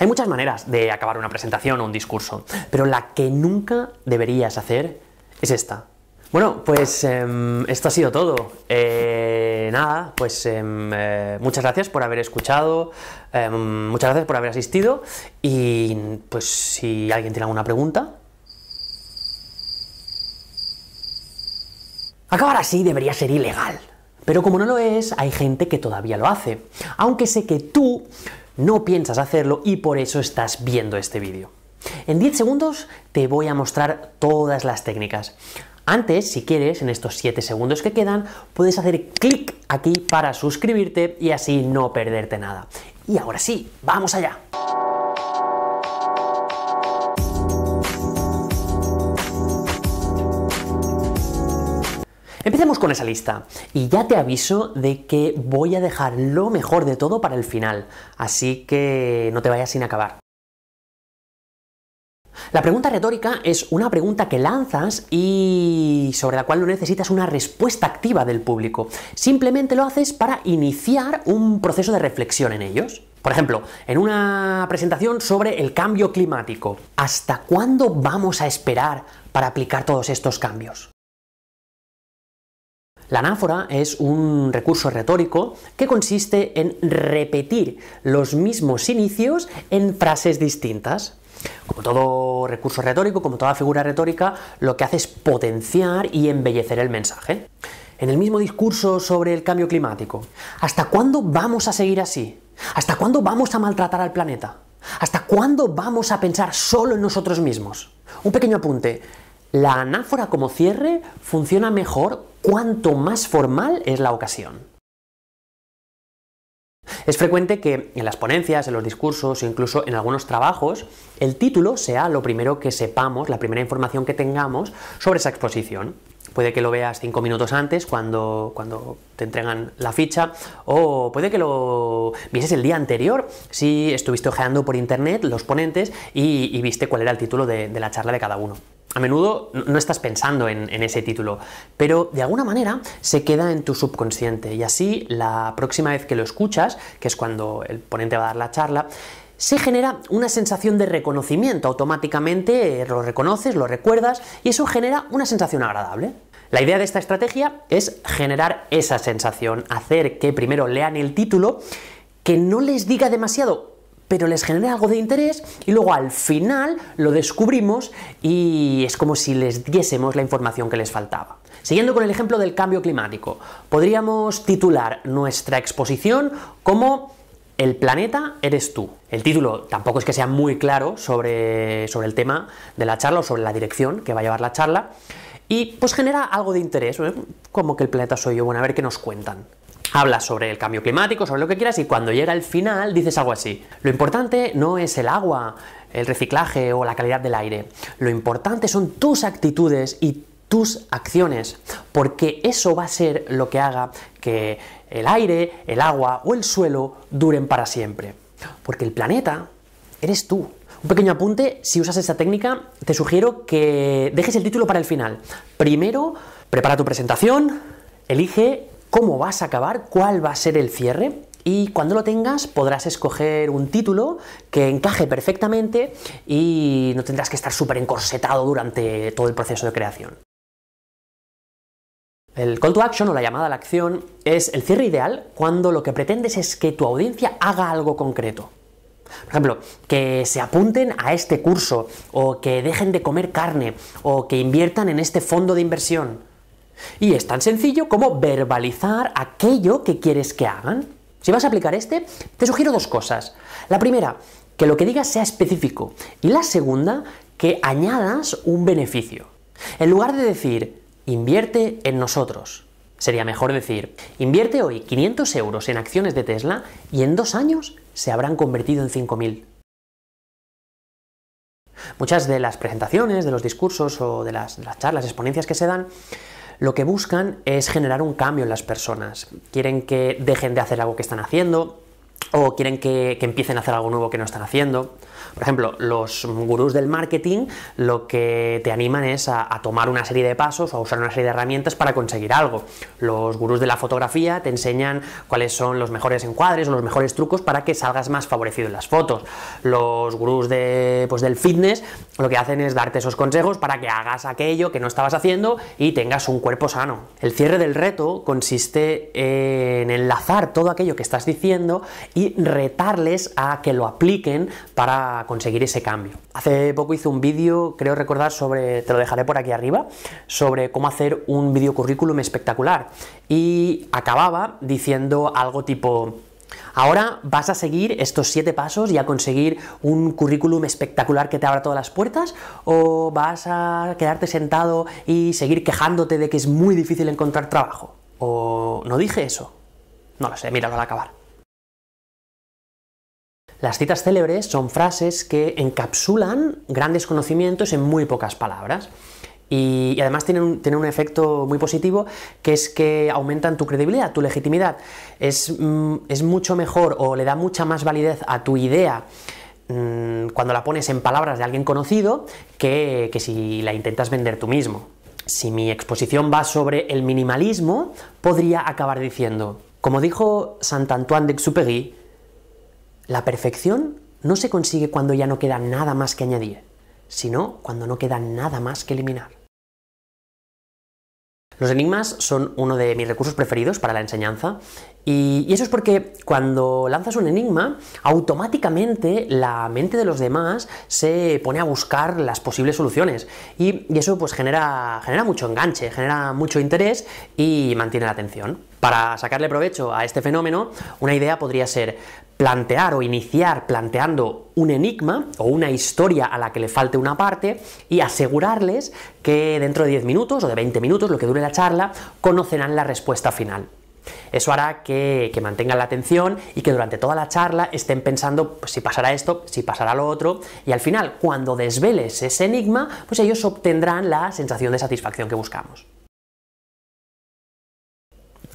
Hay muchas maneras de acabar una presentación o un discurso, pero la que nunca deberías hacer es esta. Bueno, pues em, esto ha sido todo. Eh, nada, pues em, eh, muchas gracias por haber escuchado, em, muchas gracias por haber asistido y pues si alguien tiene alguna pregunta... Acabar así debería ser ilegal. Pero como no lo es, hay gente que todavía lo hace. Aunque sé que tú no piensas hacerlo y por eso estás viendo este vídeo. En 10 segundos te voy a mostrar todas las técnicas. Antes, si quieres, en estos 7 segundos que quedan, puedes hacer clic aquí para suscribirte y así no perderte nada. Y ahora sí, vamos allá. Empecemos con esa lista. Y ya te aviso de que voy a dejar lo mejor de todo para el final, así que no te vayas sin acabar. La pregunta retórica es una pregunta que lanzas y sobre la cual no necesitas una respuesta activa del público. Simplemente lo haces para iniciar un proceso de reflexión en ellos. Por ejemplo, en una presentación sobre el cambio climático, ¿hasta cuándo vamos a esperar para aplicar todos estos cambios? La anáfora es un recurso retórico que consiste en repetir los mismos inicios en frases distintas. Como todo recurso retórico, como toda figura retórica, lo que hace es potenciar y embellecer el mensaje. En el mismo discurso sobre el cambio climático, ¿hasta cuándo vamos a seguir así? ¿Hasta cuándo vamos a maltratar al planeta? ¿Hasta cuándo vamos a pensar solo en nosotros mismos? Un pequeño apunte. La anáfora como cierre funciona mejor cuanto más formal es la ocasión. Es frecuente que en las ponencias, en los discursos o incluso en algunos trabajos, el título sea lo primero que sepamos, la primera información que tengamos sobre esa exposición. Puede que lo veas cinco minutos antes cuando, cuando te entregan la ficha o puede que lo vieses el día anterior si estuviste ojeando por internet los ponentes y, viste cuál era el título de, la charla de cada uno. A menudo no estás pensando en, ese título, pero de alguna manera se queda en tu subconsciente y así la próxima vez que lo escuchas, que es cuando el ponente va a dar la charla, se genera una sensación de reconocimiento. Automáticamente eh, lo reconoces, lo recuerdas y eso genera una sensación agradable. La idea de esta estrategia es generar esa sensación, hacer que primero lean el título, que no les diga demasiado, pero les genere algo de interés y luego al final lo descubrimos y es como si les diésemos la información que les faltaba. Siguiendo con el ejemplo del cambio climático, podríamos titular nuestra exposición como el planeta eres tú. El título tampoco es que sea muy claro sobre, sobre el tema de la charla o sobre la dirección que va a llevar la charla. Y pues genera algo de interés, como que el planeta soy yo, bueno, a ver qué nos cuentan. Hablas sobre el cambio climático, sobre lo que quieras, y cuando llega el final dices algo así. Lo importante no es el agua, el reciclaje o la calidad del aire. Lo importante son tus actitudes y tus acciones, porque eso va a ser lo que haga que el aire, el agua o el suelo duren para siempre. Porque el planeta eres tú. Un pequeño apunte, si usas esta técnica, te sugiero que dejes el título para el final. Primero, prepara tu presentación, elige cómo vas a acabar, cuál va a ser el cierre y cuando lo tengas podrás escoger un título que encaje perfectamente y no tendrás que estar súper encorsetado durante todo el proceso de creación. El call to action o la llamada a la acción es el cierre ideal cuando lo que pretendes es que tu audiencia haga algo concreto. Por ejemplo, que se apunten a este curso o que dejen de comer carne o que inviertan en este fondo de inversión. Y es tan sencillo como verbalizar aquello que quieres que hagan. Si vas a aplicar este, te sugiero dos cosas. La primera, que lo que digas sea específico. Y la segunda, que añadas un beneficio. En lugar de decir, invierte en nosotros. Sería mejor decir, invierte hoy 500 euros en acciones de Tesla y en dos años se habrán convertido en 5.000. Muchas de las presentaciones, de los discursos o de las, las charlas, exponencias que se dan, lo que buscan es generar un cambio en las personas. Quieren que dejen de hacer algo que están haciendo, o quieren que, empiecen a hacer algo nuevo que no están haciendo. Por ejemplo, los gurús del marketing lo que te animan es a, tomar una serie de pasos o a usar una serie de herramientas para conseguir algo. Los gurús de la fotografía te enseñan cuáles son los mejores encuadres o los mejores trucos para que salgas más favorecido en las fotos. Los gurús de, pues, del fitness lo que hacen es darte esos consejos para que hagas aquello que no estabas haciendo y tengas un cuerpo sano. El cierre del reto consiste en enlazar todo aquello que estás diciendo y retarles a que lo apliquen para conseguir ese cambio. Hace poco hice un vídeo, creo recordar, sobre, te lo dejaré por aquí arriba, sobre cómo hacer un vídeo currículum espectacular y acababa diciendo algo tipo... Ahora vas a seguir estos siete pasos y a conseguir un currículum espectacular que te abra todas las puertas o vas a quedarte sentado y seguir quejándote de que es muy difícil encontrar trabajo. O no dije eso. No lo sé, míralo al acabar. Las citas célebres son frases que encapsulan grandes conocimientos en muy pocas palabras. Y, además tienen un, un, efecto muy positivo, que es que aumentan tu credibilidad, tu legitimidad. Es, mm, es mucho mejor o le da mucha más validez a tu idea mm, cuando la pones en palabras de alguien conocido que, si la intentas vender tú mismo. Si mi exposición va sobre el minimalismo, podría acabar diciendo, como dijo Saint-Antoine de Exupéry, la perfección no se consigue cuando ya no queda nada más que añadir, sino cuando no queda nada más que eliminar. Los enigmas son uno de mis recursos preferidos para la enseñanza y, eso es porque cuando lanzas un enigma, automáticamente la mente de los demás se pone a buscar las posibles soluciones y, eso pues genera, genera mucho enganche, genera mucho interés y mantiene la atención. Para sacarle provecho a este fenómeno, una idea podría ser plantear o iniciar planteando un enigma o una historia a la que le falte una parte y asegurarles que dentro de 10 minutos o de 20 minutos, lo que dure la charla, conocerán la respuesta final. Eso hará que, mantengan la atención y que durante toda la charla estén pensando pues, si pasará esto, si pasará lo otro, y al final, cuando desveles ese enigma, pues ellos obtendrán la sensación de satisfacción que buscamos.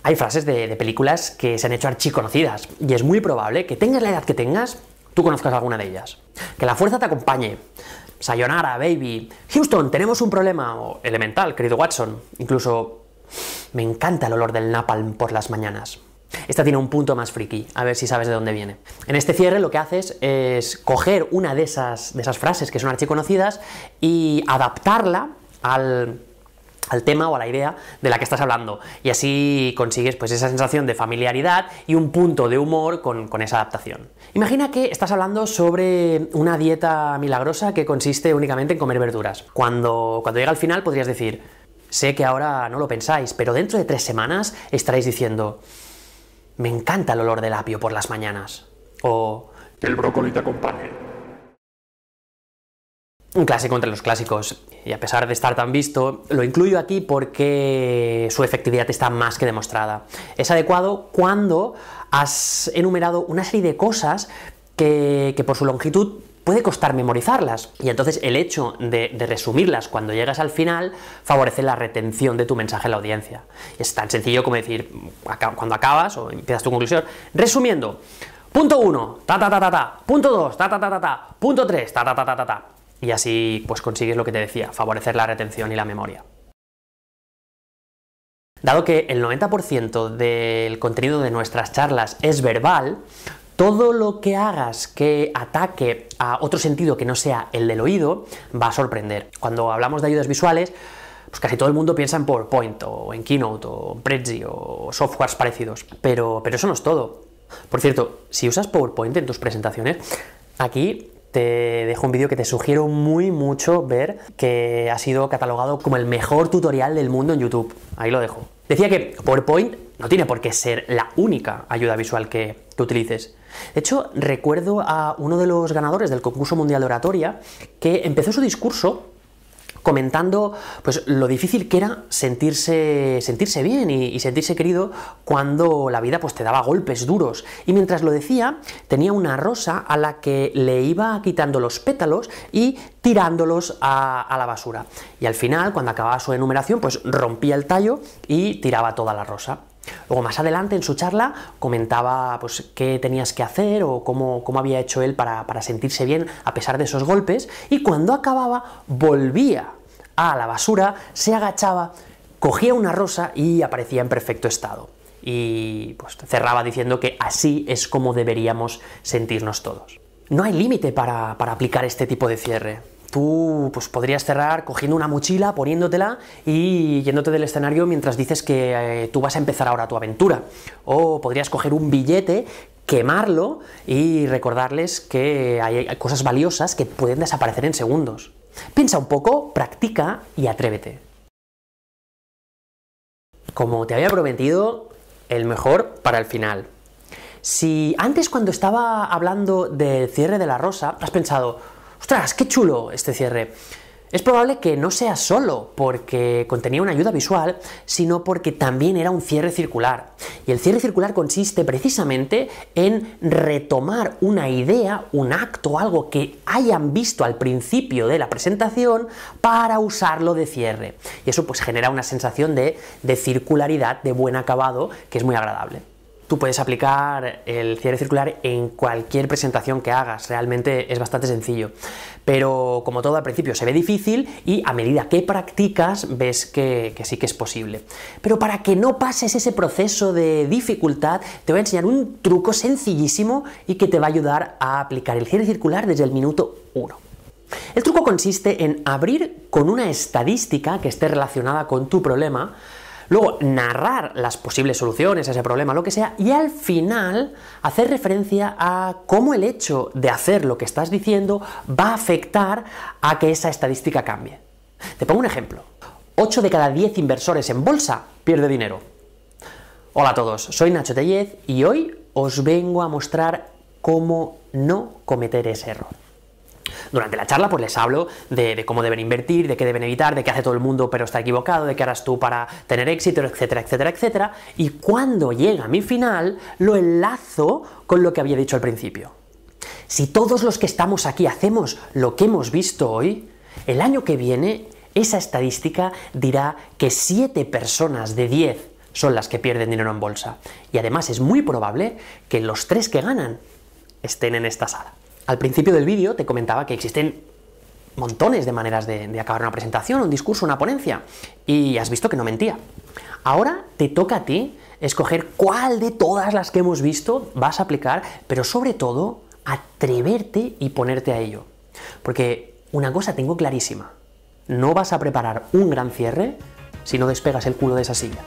Hay frases de, películas que se han hecho archiconocidas y es muy probable que tengas la edad que tengas, tú conozcas alguna de ellas. Que la fuerza te acompañe. Sayonara, baby. Houston, tenemos un problema. elemental, querido Watson. Incluso me encanta el olor del napalm por las mañanas. Esta tiene un punto más friki, a ver si sabes de dónde viene. En este cierre lo que haces es coger una de esas, de esas frases que son archiconocidas y adaptarla al al tema o a la idea de la que estás hablando y así consigues pues esa sensación de familiaridad y un punto de humor con, esa adaptación. Imagina que estás hablando sobre una dieta milagrosa que consiste únicamente en comer verduras. Cuando, cuando llega al final podrías decir, sé que ahora no lo pensáis, pero dentro de tres semanas estaréis diciendo, me encanta el olor del apio por las mañanas o... El brócoli te acompaña un clásico entre los clásicos y a pesar de estar tan visto, lo incluyo aquí porque su efectividad está más que demostrada. Es adecuado cuando has enumerado una serie de cosas que, por su longitud puede costar memorizarlas y entonces el hecho de, resumirlas cuando llegas al final favorece la retención de tu mensaje a la audiencia. Es tan sencillo como decir, cuando acabas o empiezas tu conclusión, resumiendo, punto 1, ta ta ta ta ta, punto 2, ta ta ta ta ta, punto 3, ta ta ta ta ta ta y así pues consigues lo que te decía, favorecer la retención y la memoria. Dado que el 90% del contenido de nuestras charlas es verbal, todo lo que hagas que ataque a otro sentido que no sea el del oído va a sorprender. Cuando hablamos de ayudas visuales, pues casi todo el mundo piensa en PowerPoint o en Keynote o en Prezi o softwares parecidos, pero, pero eso no es todo. Por cierto, si usas PowerPoint en tus presentaciones, aquí te dejo un vídeo que te sugiero muy mucho ver, que ha sido catalogado como el mejor tutorial del mundo en YouTube. Ahí lo dejo. Decía que PowerPoint no tiene por qué ser la única ayuda visual que, tú utilices. De hecho, recuerdo a uno de los ganadores del concurso mundial de oratoria que empezó su discurso comentando pues lo difícil que era sentirse bien y, sentirse querido cuando la vida pues, te daba golpes duros y mientras lo decía tenía una rosa a la que le iba quitando los pétalos y tirándolos a, a la basura y al final cuando acababa su enumeración pues rompía el tallo y tiraba toda la rosa Luego más adelante en su charla comentaba pues, qué tenías que hacer o cómo, había hecho él para, sentirse bien a pesar de esos golpes y cuando acababa volvía a la basura, se agachaba, cogía una rosa y aparecía en perfecto estado. Y pues, cerraba diciendo que así es como deberíamos sentirnos todos. No hay límite para aplicar este tipo de cierre tú pues, podrías cerrar cogiendo una mochila, poniéndotela y yéndote del escenario mientras dices que eh, tú vas a empezar ahora tu aventura. O podrías coger un billete quemarlo y recordarles que hay cosas valiosas que pueden desaparecer en segundos. Piensa un poco, practica y atrévete. Como te había prometido, el mejor para el final. Si antes cuando estaba hablando del cierre de la rosa, has pensado, ¡Ostras, qué chulo este cierre! Es probable que no sea solo porque contenía una ayuda visual, sino porque también era un cierre circular. Y el cierre circular consiste precisamente en retomar una idea, un acto, algo que hayan visto al principio de la presentación para usarlo de cierre. Y eso pues genera una sensación de circularidad, de buen acabado, que es muy agradable. Tú puedes aplicar el cierre circular en cualquier presentación que hagas, realmente es bastante sencillo. Pero como todo al principio se ve difícil y a medida que practicas ves que, sí que es posible. Pero para que no pases ese proceso de dificultad, te voy a enseñar un truco sencillísimo y que te va a ayudar a aplicar el cierre circular desde el minuto 1. El truco consiste en abrir con una estadística que esté relacionada con tu problema, Luego, narrar las posibles soluciones a ese problema, lo que sea, y al final hacer referencia a cómo el hecho de hacer lo que estás diciendo va a afectar a que esa estadística cambie. Te pongo un ejemplo. 8 de cada 10 inversores en bolsa pierde dinero. Hola a todos, soy Nacho Tellez y hoy os vengo a mostrar cómo no cometer ese error. Durante la charla pues les hablo de, de, cómo deben invertir, de qué deben evitar, de qué hace todo el mundo pero está equivocado, de qué harás tú para tener éxito, etcétera, etcétera, etcétera. Y cuando llega mi final, lo enlazo con lo que había dicho al principio. Si todos los que estamos aquí hacemos lo que hemos visto hoy, el año que viene esa estadística dirá que 7 personas de 10 son las que pierden dinero en bolsa. Y además es muy probable que los 3 que ganan estén en esta sala. Al principio del vídeo te comentaba que existen montones de maneras de, acabar una presentación, un discurso, una ponencia, y has visto que no mentía. Ahora te toca a ti escoger cuál de todas las que hemos visto vas a aplicar, pero sobre todo atreverte y ponerte a ello. Porque una cosa tengo clarísima, no vas a preparar un gran cierre si no despegas el culo de esa silla.